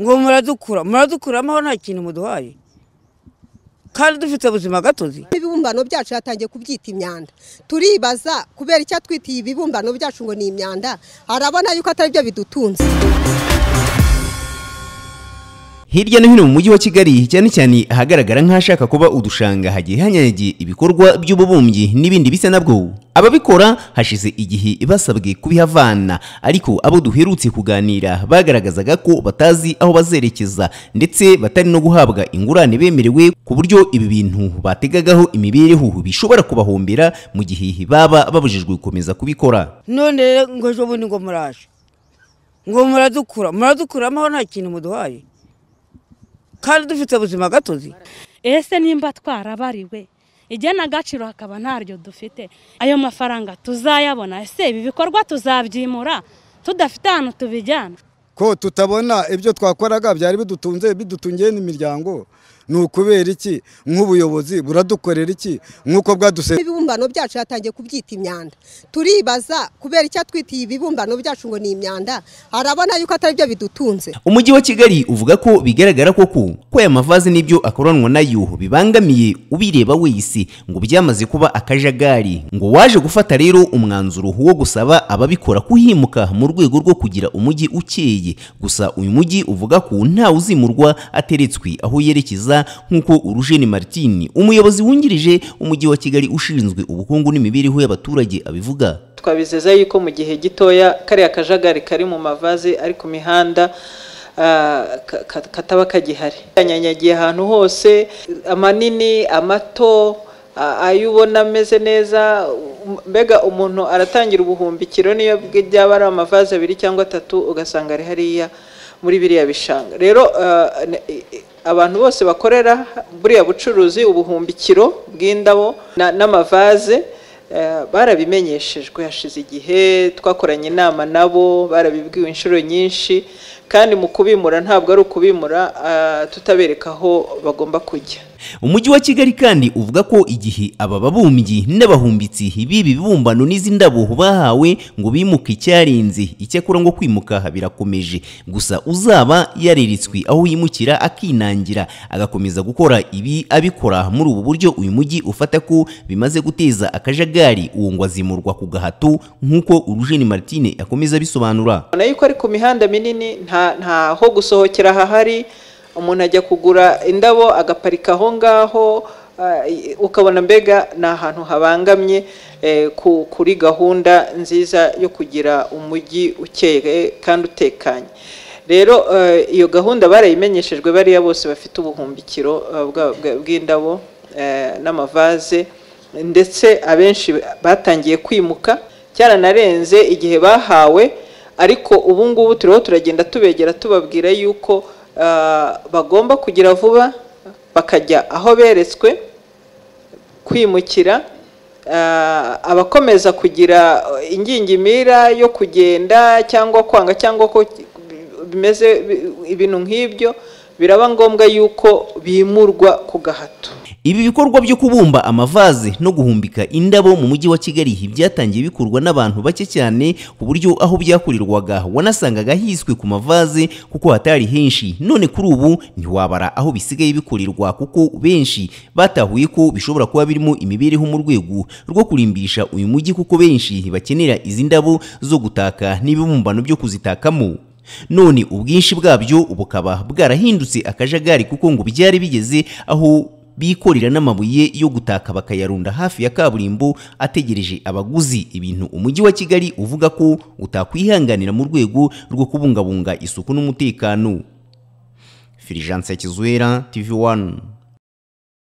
ngo muradukura muradukura nta kintu muduhaye kandi dufite ubuzima gatozi ibibumbano byacu yatangiye kubyita imyanda turibaza kubera icyatwitiye ibibumbano byacu ngo ni imyanda arabona yuko atari byo bidutunze hirya no hino mu mujyi wa kigali cyane cyane ahagaragara nk'ahashaka kuba udushanga hagiye hanyanyagiye ibikorwa by'ububumbyi n'ibindi bisa nabwo ababikora hashize igihe basabwe kubihavana ariko abo duherutse kuganira bagaragazaga ko batazi aho bazerekeza ndetse batari no guhabwa ingurane bemerewe ku buryo ibi bintu bategagaho imibereho bishobora kubahombera mu gihe baba babujijwe gukomeza kubikora none ngo ejo bundi ngo muraje ngo muradukura muradukura amahoro nta kintu muduhaye kandi dufite ubuzima gatozi ese nimba twarabariwe igena igenagaciro hakaba ntaryo dufite ayo mafaranga tuzayabona ese ibi bikorwa tuzabyimura tudafite ahantu tubijyana ko tutabona ibyo twakoraga byari bidutunze bidutungiye n'imiryango ni ukubera iki nk'ubuyobozi buradukorera iki nk'uko bwaduse ibibumbano byacu yatangiye kubyita imyanda turibaza kubera icyo atwitiye ibibumbano byacu ngo ni imyanda arabona yuko atari byo bidutunze umujyi wa kigali uvuga ko bigaragara koko ko aya mavaze n'ibyo akoranwa nayo bibangamiye ubireba wese ngo byamaze kuba akajagari ngo waje gufata rero umwanzuro wo gusaba ababikora kuhimuka mu rwego rwo kugira umujyi ukeye gusa uyu mujyi uvuga ko nta uzimurwa ateretswe aho yerekeza nk'uko Urujeni Martini, umuyobozi wungirije umujyi wa Kigali ushinzwe ubukungu n'imibereho y'abaturage abivuga twabizeza yuko mu gihe gitoya kariya kajagari kari mu mavaze ari ku mihanda ah, kataba kagihari yanyanyagiye ahantu hose amanini amato ah, ayo ubona ameze neza mbega umuntu aratangira ubuhumbikiro niyo byaba ari amavaze abiri cyangwa atatu ugasanga ari hariya muri biriya bishanga rero uh, abantu bose bakorera buriya bucuruzi ubuhumbikiro bw'indabo n'amavaze uh, barabimenyeshejwe hashize igihe twakoranye inama nabo barabibwiwe inshuro nyinshi kandi mu kubimura ntabwo ari ukubimura uh, tutabereka aho bagomba kujya umujyi wa kigali kandi uvuga ko igihe aba babumbyi n'abahumbitsi b'ibi bibumbano n'izi ndabo bahawe ngo bimuke icyarinze icyakora ngo kwimuka birakomeje gusa uzaba yariritswe aho yimukira akinangira agakomeza gukora ibi abikora muri ubu buryo uyu mujyi ufata ko bimaze guteza akajagari uwo ngo azimurwa ku gahato nk'uko urujeni martine akomeza abisobanura urabona ari ku mihanda minini nta ho gusohokera hahari umuntu ajya kugura indabo agaparika aho ngaho eh, ukabona mbega ni ahantu habangamye eh, kuri gahunda nziza yo kugira umujyi ukeye kandi utekanye rero eh, iyo gahunda barayimenyeshejwe bariya bose bafite ubuhumbikiro bw'indabo n'amavaze ndetse abenshi batangiye kwimuka cyaranarenze igihe bahawe ariko ubu ngubu turiho turagenda tubegera tubabwira yuko Eh, bagomba kugira vuba bakajya aho beretswe kwimukira eh, abakomeza kugira ingingimira yo kugenda cyangwa kwanga cyangwa ko bimeze ibintu nk'ibyo biraba ngombwa yuko bimurwa ku gahato ibi bikorwa byo kubumba amavaze no guhumbika indabo mu mujyi wa kigali byatangiye bikorwa n'abantu bake cyane ku buryo aho byakurirwaga wanasangaga hiswe ku mavaze kuko hatari henshi none kuri ubu ntiwabara aho bisigaye bikorerwa kuko benshi batahuye ko bishobora kuba birimo imibereho mu rwego rwo kurimbisha uyu mujyi kuko benshi bakenera izi ndabo zo gutaka n'ibibumbano byo kuzitakamo none ubwinshi bwabyo bukaba bwarahindutse akajagari kuko ngo byari bigeze aho bikorera n'amabuye yo gutaka bakayarunda hafi ya kaburimbo ategereje abaguzi ibintu umujyi wa Kigali uvuga ko utakwihanganira mu rwego rwo kubungabunga isuku n'umutekano Filijanse Kizuera TV1